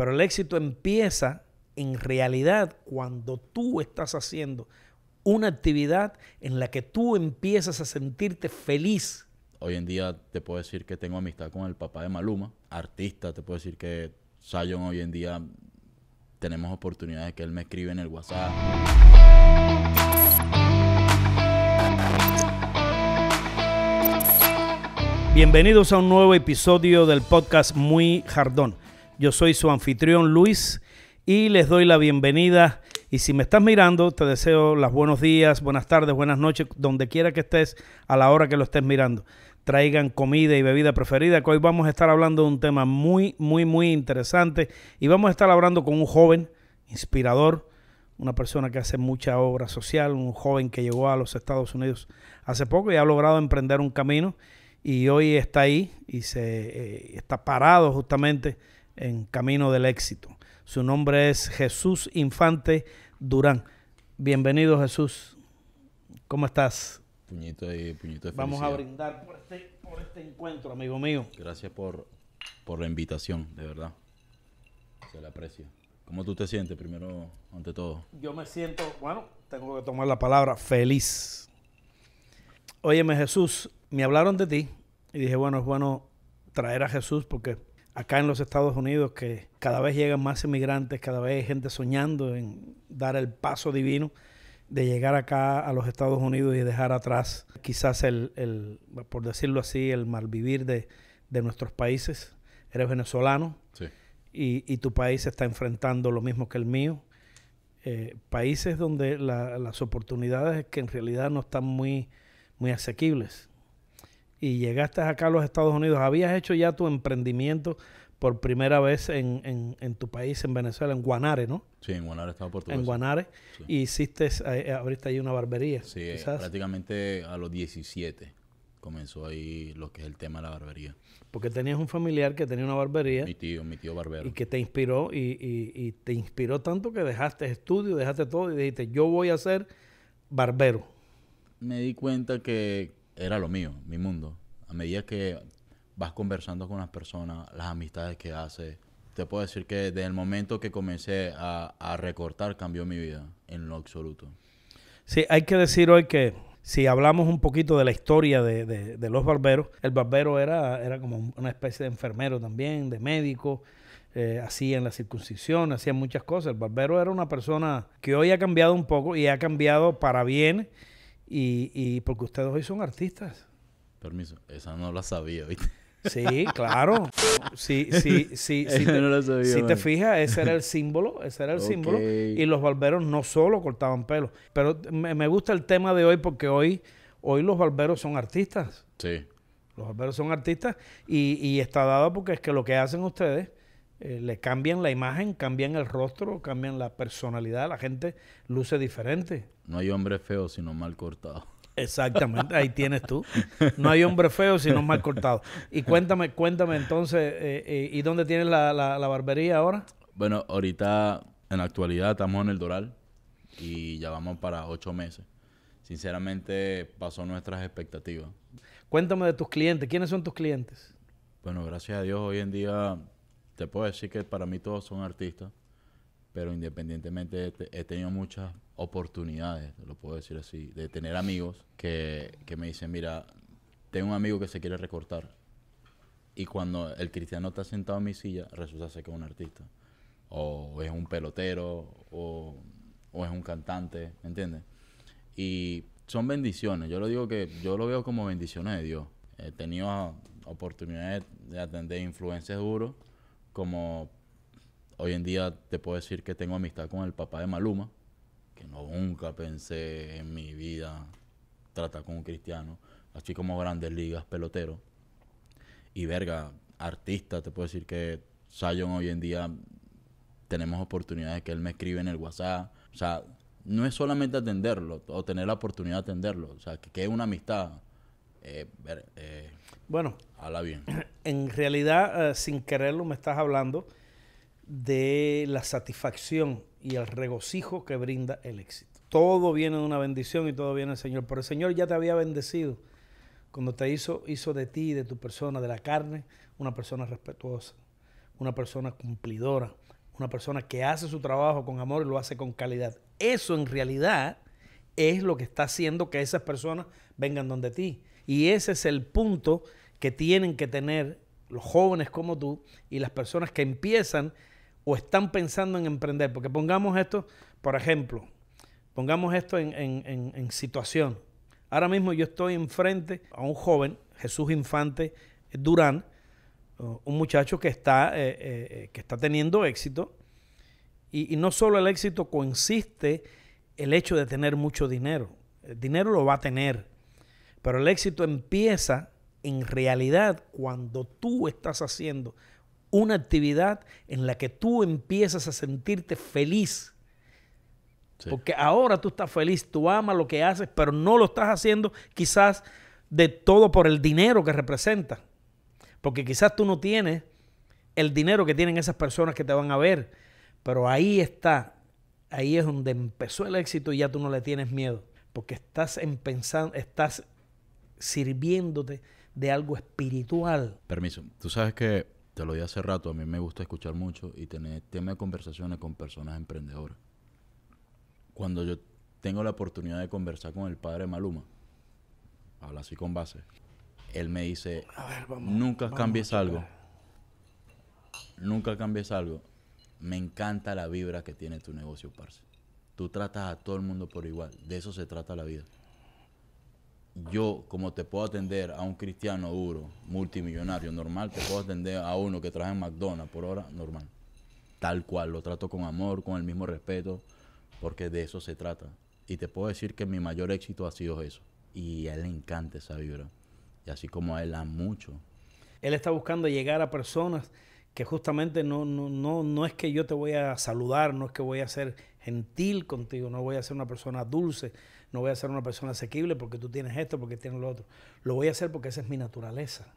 Pero el éxito empieza en realidad cuando tú estás haciendo una actividad en la que tú empiezas a sentirte feliz. Hoy en día te puedo decir que tengo amistad con el papá de Maluma, artista, te puedo decir que Sayon hoy en día tenemos oportunidades que él me escribe en el WhatsApp. Bienvenidos a un nuevo episodio del podcast Muy Jardón. Yo soy su anfitrión Luis y les doy la bienvenida. Y si me estás mirando, te deseo los buenos días, buenas tardes, buenas noches, donde quiera que estés, a la hora que lo estés mirando. Traigan comida y bebida preferida, que hoy vamos a estar hablando de un tema muy, muy, muy interesante. Y vamos a estar hablando con un joven inspirador, una persona que hace mucha obra social, un joven que llegó a los Estados Unidos hace poco y ha logrado emprender un camino y hoy está ahí y se eh, está parado justamente en Camino del Éxito. Su nombre es Jesús Infante Durán. Bienvenido Jesús. ¿Cómo estás? Puñito de, puñito de Vamos a brindar por este, por este encuentro, amigo mío. Gracias por, la invitación, de verdad. Se la aprecio. ¿Cómo tú te sientes primero, ante todo? Yo me siento, bueno, tengo que tomar la palabra, feliz. Óyeme Jesús, me hablaron de ti y dije, bueno, es bueno traer a Jesús porque acá en los Estados Unidos, que cada vez llegan más inmigrantes, cada vez hay gente soñando en dar el paso divino de llegar acá a los Estados Unidos y dejar atrás quizás el, por decirlo así, el malvivir de, nuestros países. Eres venezolano y, tu país está enfrentando lo mismo que el mío. Eh, países donde las oportunidades que en realidad no están muy, muy asequibles y llegaste acá a los Estados Unidos, ¿habías hecho ya tu emprendimiento por primera vez en, tu país, en Venezuela, en Guanare, ¿no? Sí, en Guanare, Estado Portugués. En Guanare. Y hiciste, eh, eh, abriste ahí una barbería. Sí, eh, prácticamente a los 17 comenzó ahí lo que es el tema de la barbería. Porque tenías un familiar que tenía una barbería. Mi tío, mi tío barbero. Y que te inspiró y, y te inspiró tanto que dejaste estudio, dejaste todo y dijiste, yo voy a ser barbero. Me di cuenta que era lo mío, mi mundo. A medida que vas conversando con las personas, las amistades que haces, te puedo decir que desde el momento que comencé a, recortar cambió mi vida en lo absoluto. Sí, hay que decir hoy que si hablamos un poquito de la historia de, los barberos, el barbero era, era como una especie de enfermero también, de médico, eh, Hacía en la circuncisión, hacía muchas cosas. El barbero era una persona que hoy ha cambiado un poco y ha cambiado para bien y, y porque ustedes hoy son artistas. Permiso, esa no la sabía, ¿viste? Sí, claro. Sí, sí, sí. sí te, si te fijas, ese era el símbolo, ese era el símbolo. Y los barberos no solo cortaban pelo. Pero me, gusta el tema de hoy porque hoy, hoy los barberos son artistas. Sí. Los barberos son artistas y, y está dado porque es que lo que hacen ustedes eh, le cambian la imagen, cambian el rostro, cambian la personalidad, la gente luce diferente. No hay hombre feo sino mal cortado. Exactamente, ahí tienes tú. No hay hombre feo sino mal cortado. Y cuéntame, cuéntame entonces, eh, eh, ¿y dónde tienes la, la, barbería ahora? Bueno, ahorita en la actualidad estamos en el Doral y ya vamos para ocho meses. Sinceramente pasó nuestras expectativas. Cuéntame de tus clientes, ¿quiénes son tus clientes? Bueno, gracias a Dios hoy en día te puedo decir que para mí todos son artistas, pero independientemente he tenido muchas oportunidades, lo puedo decir así, de tener amigos que, me dicen, mira, tengo un amigo que se quiere recortar. Y cuando el cristiano está sentado en mi silla, resulta ser que es un artista. O es un pelotero, o, es un cantante, ¿me entiendes? Y son bendiciones. Yo lo digo que yo lo veo como bendiciones de Dios. He tenido oportunidades de atender influencias duros como hoy en día te puedo decir que tengo amistad con el papá de Maluma, que no, nunca pensé en mi vida tratar con un cristiano, así como grandes ligas, pelotero. Y verga, artista, te puedo decir que Sayon hoy en día tenemos oportunidades que él me escribe en el WhatsApp. O sea, no es solamente atenderlo o tener la oportunidad de atenderlo, o sea, que es una amistad. Eh, eh, bueno. Habla bien. En realidad, eh, sin quererlo, me estás hablando de la satisfacción y el regocijo que brinda el éxito. Todo viene de una bendición y todo viene del Señor. Pero el Señor ya te había bendecido cuando te hizo, hizo de ti, de tu persona, de la carne, una persona respetuosa, una persona cumplidora, una persona que hace su trabajo con amor y lo hace con calidad. Eso en realidad es lo que está haciendo que esas personas vengan donde ti. Y ese es el punto que tienen que tener los jóvenes como tú y las personas que empiezan o están pensando en emprender. Porque pongamos esto, por ejemplo, pongamos esto en, situación. Ahora mismo yo estoy enfrente a un joven, Jesús Infante Durán, uh, un muchacho que está, eh, eh, eh, que está teniendo éxito. Y, no solo el éxito consiste el hecho de tener mucho dinero. El dinero lo va a tener. Pero el éxito empieza en realidad cuando tú estás haciendo una actividad en la que tú empiezas a sentirte feliz. Porque ahora tú estás feliz, tú amas lo que haces, pero no lo estás haciendo quizás de todo por el dinero que representa. Porque quizás tú no tienes el dinero que tienen esas personas que te van a ver. Pero ahí está, ahí es donde empezó el éxito y ya tú no le tienes miedo. Porque estás, en pensando, estás sirviéndote de algo espiritual. Permiso, tú sabes que te lo dije hace rato, a mí me gusta escuchar mucho y tener temas de conversaciones con personas emprendedoras. Cuando yo tengo la oportunidad de conversar con el padre Maluma, habla así con base, él me dice, nunca cambies algo, nunca cambies algo. Me encanta la vibra que tiene tu negocio, Parce. Tú tratas a todo el mundo por igual, de eso se trata la vida yo, como te puedo atender a un cristiano duro, multimillonario, normal, te puedo atender a uno que trabaja en McDonald's por hora, normal. Tal cual, lo trato con amor, con el mismo respeto, porque de eso se trata. Y te puedo decir que mi mayor éxito ha sido eso. Y a él le encanta esa vibra. Y así como a él, a mucho. Él está buscando llegar a personas que justamente no, no, no, no es que yo te voy a saludar, no es que voy a ser gentil contigo, no voy a ser una persona dulce, no voy a ser una persona asequible porque tú tienes esto, porque tienes lo otro. Lo voy a hacer porque esa es mi naturaleza.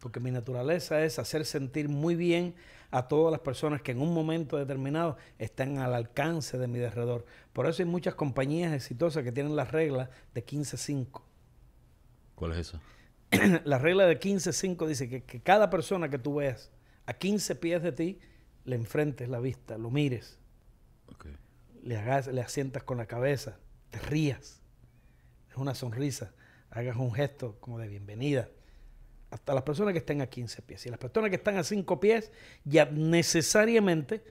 Porque mi naturaleza es hacer sentir muy bien a todas las personas que en un momento determinado están al alcance de mi derredor. Por eso hay muchas compañías exitosas que tienen la regla de 15-5. ¿Cuál es esa? la regla de 15-5 dice que, cada persona que tú veas a 15 pies de ti, le enfrentes la vista, lo mires le, le asientas con la cabeza, te rías, es una sonrisa, hagas un gesto como de bienvenida. Hasta las personas que estén a 15 pies. Y las personas que están a 5 pies, ya necesariamente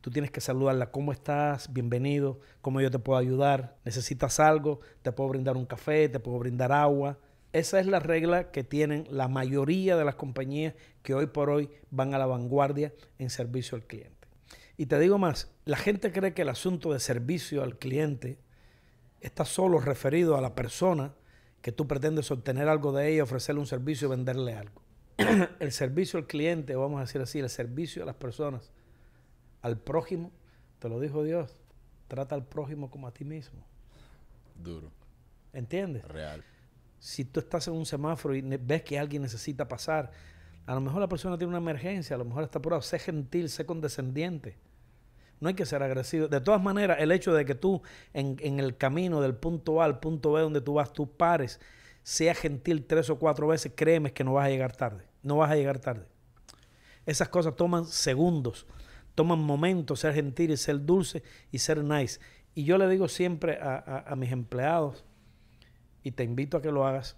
tú tienes que saludarla. ¿Cómo estás? Bienvenido. ¿Cómo yo te puedo ayudar? ¿Necesitas algo? ¿Te puedo brindar un café? ¿Te puedo brindar agua? Esa es la regla que tienen la mayoría de las compañías que hoy por hoy van a la vanguardia en servicio al cliente. Y te digo más, la gente cree que el asunto de servicio al cliente está solo referido a la persona que tú pretendes obtener algo de ella, ofrecerle un servicio y venderle algo. el servicio al cliente, vamos a decir así, el servicio a las personas, al prójimo, te lo dijo Dios, trata al prójimo como a ti mismo. Duro. ¿Entiendes? Real. Si tú estás en un semáforo y ves que alguien necesita pasar, a lo mejor la persona tiene una emergencia, a lo mejor está apurado, sé gentil, sé condescendiente. No hay que ser agresivo. De todas maneras, el hecho de que tú en, el camino del punto A al punto B donde tú vas, tú pares, sea gentil tres o cuatro veces, créeme que no vas a llegar tarde. No vas a llegar tarde. Esas cosas toman segundos, toman momentos, ser gentil y ser dulce y ser nice. Y yo le digo siempre a, a mis empleados, y te invito a que lo hagas,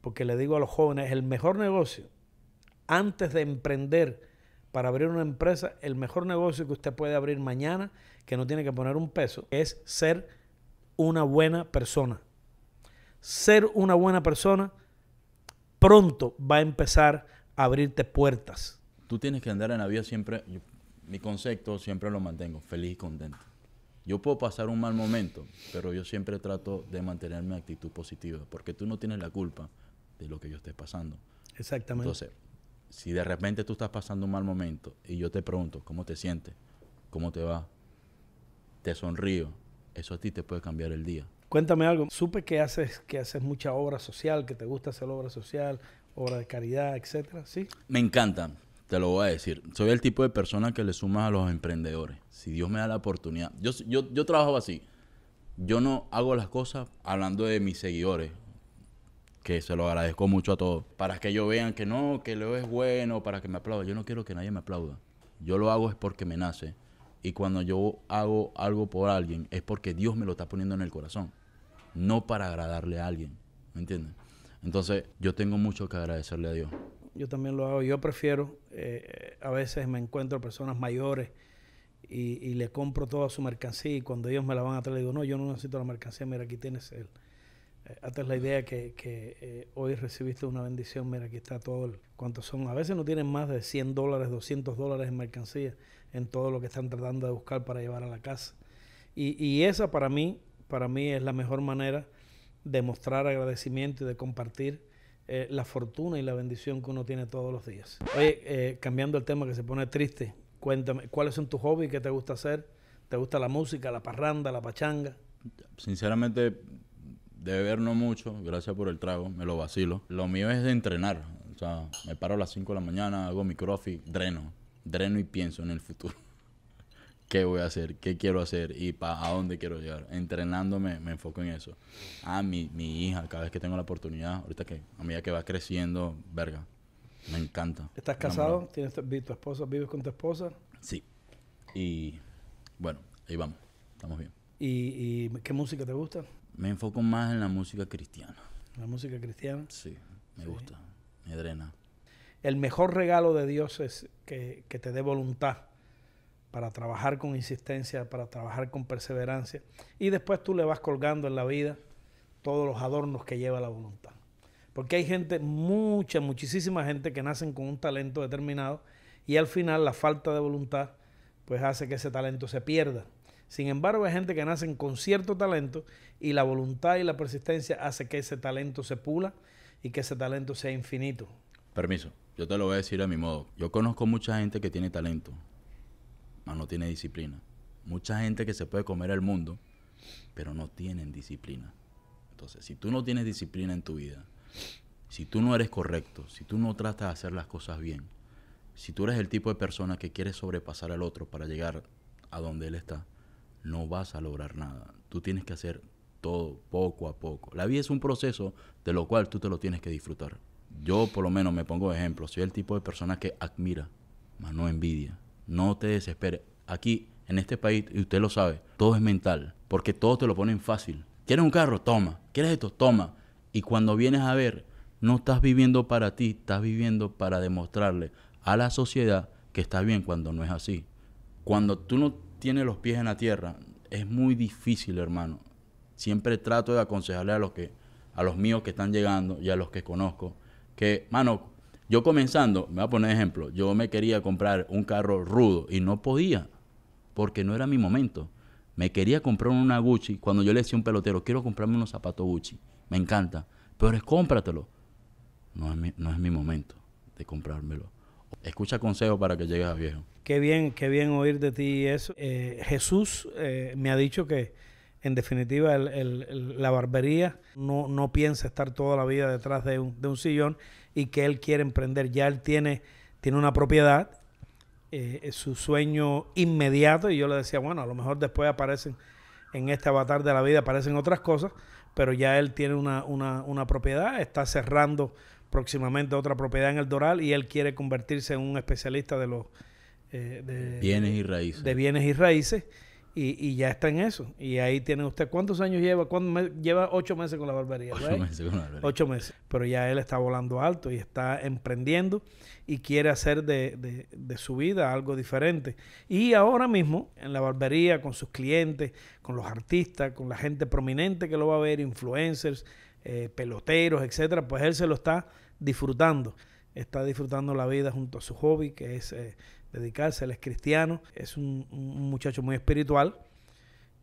porque le digo a los jóvenes, el mejor negocio antes de emprender para abrir una empresa, el mejor negocio que usted puede abrir mañana, que no tiene que poner un peso, es ser una buena persona. Ser una buena persona pronto va a empezar a abrirte puertas. Tú tienes que andar en la vida siempre, mi concepto siempre lo mantengo, feliz y contento. Yo puedo pasar un mal momento, pero yo siempre trato de mantener mi actitud positiva, porque tú no tienes la culpa de lo que yo esté pasando. Exactamente. Entonces, si de repente tú estás pasando un mal momento y yo te pregunto, ¿cómo te sientes? ¿Cómo te va? Te sonrío. Eso a ti te puede cambiar el día. Cuéntame algo. Supe que haces, que haces mucha obra social, que te gusta hacer obra social, obra de caridad, etcétera, ¿sí? Me encanta. Te lo voy a decir. Soy el tipo de persona que le sumas a los emprendedores. Si Dios me da la oportunidad. Yo, yo, yo trabajo así. Yo no hago las cosas hablando de mis seguidores que se lo agradezco mucho a todos, para que ellos vean que no, que lo es bueno, para que me aplaudan. Yo no quiero que nadie me aplauda. Yo lo hago es porque me nace. Y cuando yo hago algo por alguien, es porque Dios me lo está poniendo en el corazón, no para agradarle a alguien. ¿Me entiendes? Entonces, yo tengo mucho que agradecerle a Dios. Yo también lo hago. Yo prefiero, eh, a veces me encuentro personas mayores y, y, le compro toda su mercancía y cuando ellos me la van a traer, digo, no, yo no necesito la mercancía, mira, aquí tienes el, es la idea que, que eh, hoy recibiste una bendición. Mira, aquí está todo. El, ¿Cuántos son? A veces no tienen más de 100 dólares, 200 dólares en mercancía en todo lo que están tratando de buscar para llevar a la casa. Y, esa para mí, para mí es la mejor manera de mostrar agradecimiento y de compartir eh, la fortuna y la bendición que uno tiene todos los días. Oye, eh, cambiando el tema que se pone triste, cuéntame, ¿cuáles son tus hobbies? ¿Qué te gusta hacer? ¿Te gusta la música, la parranda, la pachanga? Sinceramente, de ver no mucho, gracias por el trago, me lo vacilo. Lo mío es entrenar, o sea, me paro a las 5 de la mañana, hago mi crossfit, dreno, dreno y pienso en el futuro. ¿Qué voy a hacer? ¿Qué quiero hacer? ¿Y para dónde quiero llegar? Entrenándome me enfoco en eso. Ah, mi, mi hija, cada vez que tengo la oportunidad, ahorita que a medida que va creciendo, verga, me encanta. ¿Estás casado? ¿Tienes tu esposa? ¿Vives con tu esposa? Sí. Y bueno, ahí vamos. Estamos bien. y qué música te gusta? me enfoco más en la música cristiana. ¿La música cristiana? Sí, me gusta, me drena. El mejor regalo de Dios es que, que te dé voluntad para trabajar con insistencia, para trabajar con perseverancia. Y después tú le vas colgando en la vida todos los adornos que lleva la voluntad. Porque hay gente, mucha, muchísima gente que nacen con un talento determinado y al final la falta de voluntad pues hace que ese talento se pierda. Sin embargo, hay gente que nace con cierto talento y la voluntad y la persistencia hace que ese talento se pula y que ese talento sea infinito. Permiso, yo te lo voy a decir a mi modo. Yo conozco mucha gente que tiene talento, pero no tiene disciplina. Mucha gente que se puede comer el mundo, pero no tienen disciplina. Entonces, si tú no tienes disciplina en tu vida, si tú no eres correcto, si tú no tratas de hacer las cosas bien, si tú eres el tipo de persona que quiere sobrepasar al otro para llegar a donde él está, no vas a lograr nada. Tú tienes que hacer todo poco a poco. La vida es un proceso de lo cual tú te lo tienes que disfrutar. Yo por lo menos me pongo de ejemplo, soy el tipo de persona que admira, mas no envidia. No te desesperes. Aquí, en este país, y usted lo sabe, todo es mental, porque todo te lo ponen fácil. ¿Quieres un carro? Toma. ¿Quieres esto? Toma. Y cuando vienes a ver, no estás viviendo para ti, estás viviendo para demostrarle a la sociedad que estás bien cuando no es así. Cuando tú no tiene los pies en la tierra, es muy difícil, hermano. Siempre trato de aconsejarle a los que, a los míos que están llegando y a los que conozco, que, mano, yo comenzando, me voy a poner ejemplo, yo me quería comprar un carro rudo y no podía, porque no era mi momento. Me quería comprar una Gucci. Cuando yo le decía a un pelotero, quiero comprarme unos zapatos Gucci, me encanta, pero es cómpratelo. No es mi, no es mi momento de comprármelo. Escucha consejos para que llegues a viejo. Qué bien, qué bien oír de ti eso. Eh, Jesús eh, me ha dicho que, en definitiva, la barbería no, no, piensa estar toda la vida detrás de un, de un, sillón y que él quiere emprender. Ya él tiene, tiene una propiedad, eh, su sueño inmediato, y yo le decía, bueno, a lo mejor después aparecen en este avatar de la vida, aparecen otras cosas, pero ya él tiene una, una, una propiedad, está cerrando próximamente otra propiedad en el Doral y él quiere convertirse en un especialista de los eh, de, bienes y raíces. De bienes y raíces. Y, ya está en eso. Y ahí tiene usted, ¿cuántos años lleva? lleva ocho meses con la barbería. Ocho meses meses. Pero ya él está volando alto y está emprendiendo y quiere hacer de, su vida algo diferente. Y ahora mismo en la barbería, con sus clientes, con los artistas, con la gente prominente que lo va a ver, influencers, eh, peloteros, etcétera, pues él se lo está disfrutando. Está disfrutando la vida junto a su hobby, que es eh, dedicarse, él es cristiano, es un, muchacho muy espiritual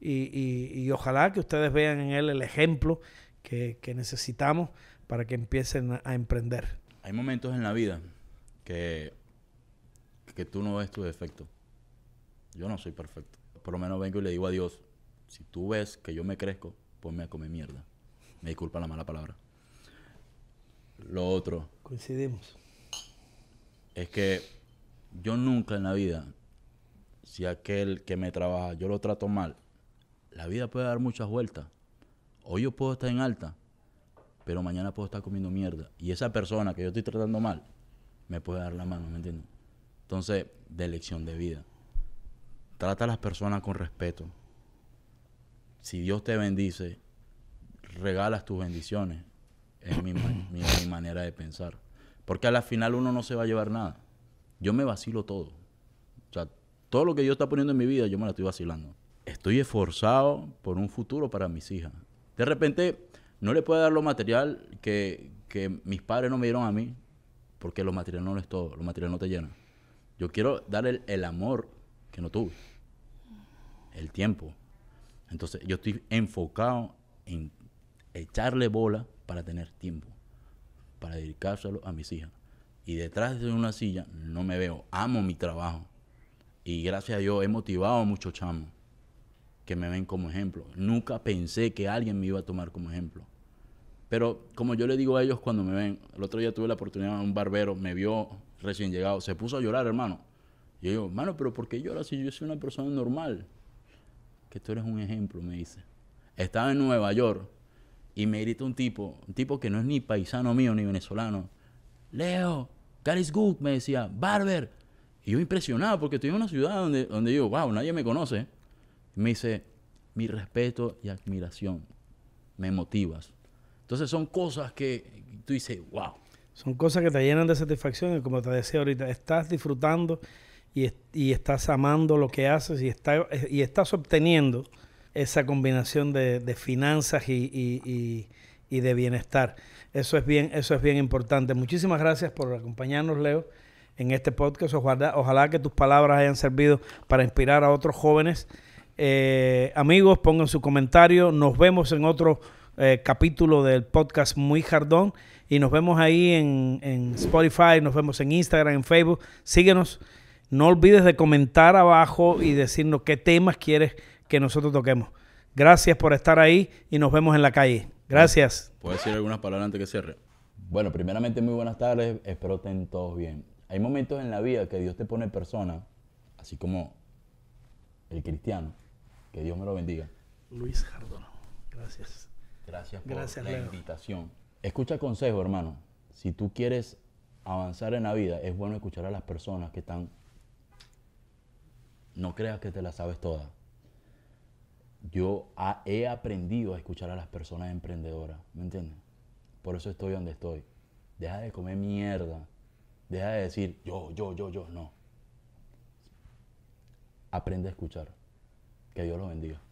y, ojalá que ustedes vean en él el ejemplo que, necesitamos para que empiecen a emprender. Hay momentos en la vida que, que tú no ves tu defecto. Yo no soy perfecto. Por lo menos vengo y le digo a Dios, si tú ves que yo me crezco, ponme a comer mierda. Me disculpa la mala palabra. Lo otro. Coincidimos. Es que yo nunca en la vida, si aquel que me trabaja yo lo trato mal, la vida puede dar muchas vueltas. Hoy yo puedo estar en alta, pero mañana puedo estar comiendo mierda. Y esa persona que yo estoy tratando mal, me puede dar la mano, ¿me entiendes? Entonces, de elección de vida. Trata a las personas con respeto. Si Dios te bendice, regalas tus bendiciones. Es mi, mi manera de pensar. Porque a la final uno no se va a llevar nada yo me vacilo todo. O sea, todo lo que yo está poniendo en mi vida, yo me la estoy vacilando. Estoy esforzado por un futuro para mis hijas. De repente, no le puedo dar lo material que, mis padres no me dieron a mí, porque lo material no es todo, lo material no te llena. Yo quiero darle el, el amor que no tuve, el tiempo. Entonces, yo estoy enfocado en echarle bola para tener tiempo, para dedicárselo a mis hijas y detrás de una silla no me veo. Amo mi trabajo. Y gracias a Dios he motivado a muchos chamos que me ven como ejemplo. Nunca pensé que alguien me iba a tomar como ejemplo. Pero como yo le digo a ellos cuando me ven, el otro día tuve la oportunidad, un barbero me vio recién llegado, se puso a llorar, hermano. Y yo digo, hermano, pero ¿por qué lloras si yo soy una persona normal? Que tú eres un ejemplo, me dice. Estaba en Nueva York y me grita un tipo, un tipo que no es ni paisano mío ni venezolano. Leo, Caris Cook me decía, Barber. Y yo impresionado porque estoy en una ciudad donde, donde yo, wow, nadie me conoce. Me dice, mi respeto y admiración, me motivas. Entonces son cosas que tú dices, wow. Son cosas que te llenan de satisfacción como te decía ahorita, estás disfrutando y, estás amando lo que haces y, está, y estás obteniendo esa combinación de, finanzas y, y de bienestar. Eso es bien, eso es bien importante. Muchísimas gracias por acompañarnos, Leo, en este podcast. Ojalá, que tus palabras hayan servido para inspirar a otros jóvenes. Eh, amigos, pongan su comentario. Nos vemos en otro eh, capítulo del podcast Muy Jardón. Y nos vemos ahí en, en Spotify, nos vemos en Instagram, en Facebook. Síguenos. No olvides de comentar abajo y decirnos qué temas quieres que nosotros toquemos. Gracias por estar ahí y nos vemos en la calle. Gracias. ¿Puedes decir algunas palabras antes que cierre? Bueno, primeramente, muy buenas tardes. Espero estén todos bien. Hay momentos en la vida que Dios te pone persona, así como el cristiano. Que Dios me lo bendiga. Luis Jardón, gracias. Gracias por la invitación. Escucha consejo, hermano. Si tú quieres avanzar en la vida, es bueno escuchar a las personas que están. No creas que te la sabes todas yo he aprendido a escuchar a las personas emprendedoras, ¿me entiendes? Por eso estoy donde estoy. Deja de comer mierda. Deja de decir yo, yo, yo, yo. No. Aprende a escuchar. Que Dios lo bendiga.